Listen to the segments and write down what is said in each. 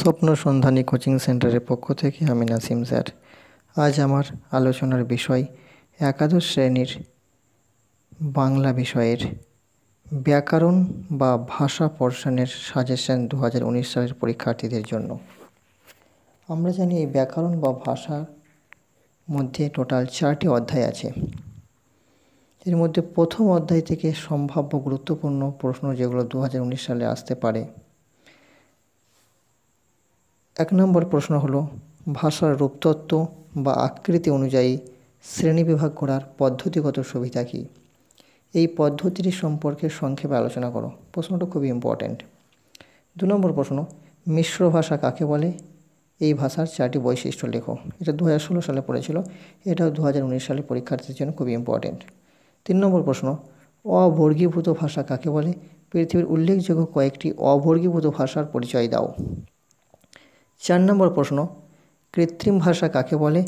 স্বপ্ন সন্ধানী কোচিং সেন্টারের পক্ষ থেকে আমি নাসিম স্যার আজ আমার আলোচনার বিষয় একাদশ শ্রেণীর বাংলা বিষয়ের ব্যাকরণ বা ভাষা পর্ষণের সাজেশন দু সালের পরীক্ষার্থীদের জন্য আমরা জানি এই ব্যাকরণ বা ভাষার মধ্যে টোটাল চারটি অধ্যায় আছে এর মধ্যে প্রথম অধ্যায় থেকে সম্ভাব্য গুরুত্বপূর্ণ প্রশ্ন যেগুলো দু সালে আসতে পারে এক নম্বর প্রশ্ন হলো ভাষার রূপতত্ত্ব বা আকৃতি অনুযায়ী শ্রেণীবিভাগ করার পদ্ধতিগত সুবিধা কী এই পদ্ধতিটি সম্পর্কে সংক্ষেপে আলোচনা করো প্রশ্নটা খুবই ইম্পর্ট্যান্ট দু নম্বর প্রশ্ন মিশ্র ভাষা কাকে বলে এই ভাষার চারটি বৈশিষ্ট্য লেখো এটা দু ষোলো সালে পড়েছিল এটাও দু সালে পরীক্ষার্থীর জন্য খুবই ইম্পর্ট্যান্ট তিন নম্বর প্রশ্ন অবর্গীভূত ভাষা কাকে বলে পৃথিবীর উল্লেখযোগ্য কয়েকটি অবর্গীভূত ভাষার পরিচয় দাও চার নম্বর প্রশ্ন কৃত্রিম ভাষা কাকে বলে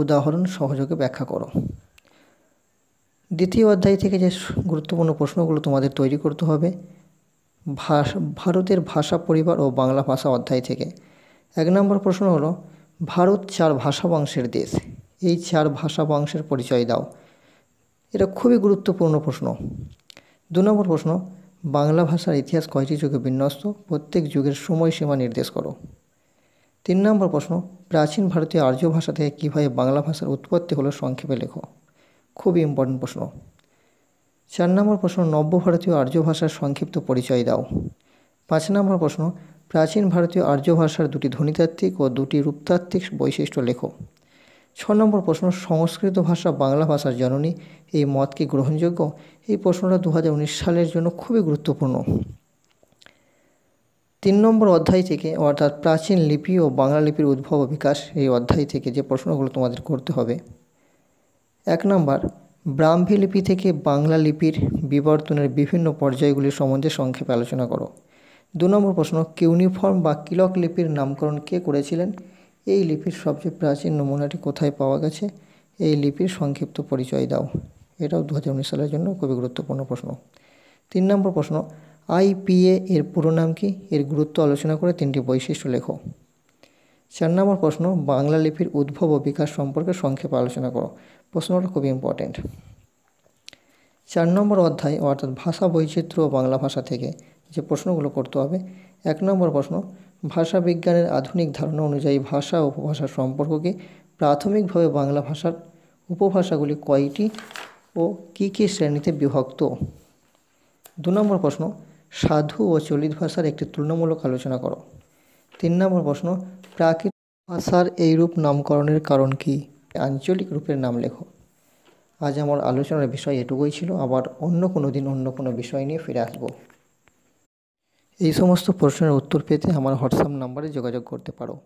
উদাহরণ সহযোগে ব্যাখ্যা করো দ্বিতীয় অধ্যায় থেকে যে গুরুত্বপূর্ণ প্রশ্নগুলো তোমাদের তৈরি করতে হবে ভাষা ভারতের ভাষা পরিবার ও বাংলা ভাষা অধ্যায় থেকে এক নম্বর প্রশ্ন হলো ভারত চার ভাষা বংশের দেশ এই চার ভাষা বংশের পরিচয় দাও এটা খুবই গুরুত্বপূর্ণ প্রশ্ন দু নম্বর প্রশ্ন বাংলা ভাষার ইতিহাস কয়টি যুগে বিন্যস্ত প্রত্যেক যুগের সময়সীমা নির্দেশ করো তিন নম্বর প্রশ্ন প্রাচীন ভারতীয় আর্য ভাষা থেকে কীভাবে বাংলা ভাষার উৎপত্তি হলো সংক্ষেপে লেখো খুবই ইম্পর্টেন্ট প্রশ্ন চার নম্বর প্রশ্ন নব্য ভারতীয় আর্য ভাষার সংক্ষিপ্ত পরিচয় দাও পাঁচ নম্বর প্রশ্ন প্রাচীন ভারতীয় আর্য ভাষার দুটি ধ্বনিতাত্ত্বিক ও দুটি রূপতাত্ত্বিক বৈশিষ্ট্য লেখো ছ নম্বর প্রশ্ন সংস্কৃত ভাষা বাংলা ভাষার জননী এই মত কি গ্রহণযোগ্য এই প্রশ্নটা দু সালের জন্য খুবই গুরুত্বপূর্ণ তিন নম্বর অধ্যায় থেকে অর্থাৎ প্রাচীন লিপি ও বাংলা লিপির উদ্ভব ও বিকাশ এই অধ্যায় থেকে যে প্রশ্নগুলো তোমাদের করতে হবে এক নম্বর ব্রাহ্মী লিপি থেকে বাংলা লিপির বিবর্তনের বিভিন্ন পর্যায়গুলির সম্বন্ধে সংক্ষেপে আলোচনা করো দু নম্বর প্রশ্ন কিউনিফর্ম বা কিলক লিপির নামকরণ কে করেছিলেন এই লিপির সবচেয়ে প্রাচীন নমুনাটি কোথায় পাওয়া গেছে এই লিপির সংক্ষিপ্ত পরিচয় দাও এটাও দু সালের জন্য খুবই গুরুত্বপূর্ণ প্রশ্ন তিন নম্বর প্রশ্ন আইপিএ এর পুরো নাম কি এর গুরুত্ব আলোচনা করে তিনটি বৈশিষ্ট্য লেখো চার নম্বর প্রশ্ন বাংলা লিপির উদ্ভব ও বিকাশ সম্পর্কে সংক্ষেপে আলোচনা করো প্রশ্নটা খুব ইম্পর্টেন্ট চার নম্বর অধ্যায় অর্থাৎ ভাষা বৈচিত্র্য ও বাংলা ভাষা থেকে যে প্রশ্নগুলো করতে হবে এক নম্বর প্রশ্ন ভাষা বিজ্ঞানের আধুনিক ধারণা অনুযায়ী ভাষা উপভাষার সম্পর্ককে প্রাথমিকভাবে বাংলা ভাষার উপভাষাগুলি কয়টি ও কি কী শ্রেণীতে বিভক্ত দু নম্বর প্রশ্ন সাধু ও চলিত ভাষার একটি তুলনামূলক আলোচনা করো তিন নম্বর প্রশ্ন প্রাকৃত ভাষার এই রূপ নামকরণের কারণ কি আঞ্চলিক রূপের নাম লেখো আজ আমার আলোচনার বিষয় এটুকুই ছিল আবার অন্য কোনো দিন অন্য কোনো বিষয় নিয়ে ফিরে আসব এই সমস্ত প্রশ্নের উত্তর পেতে আমার হোয়াটসঅ্যাপ নাম্বারে যোগাযোগ করতে পারো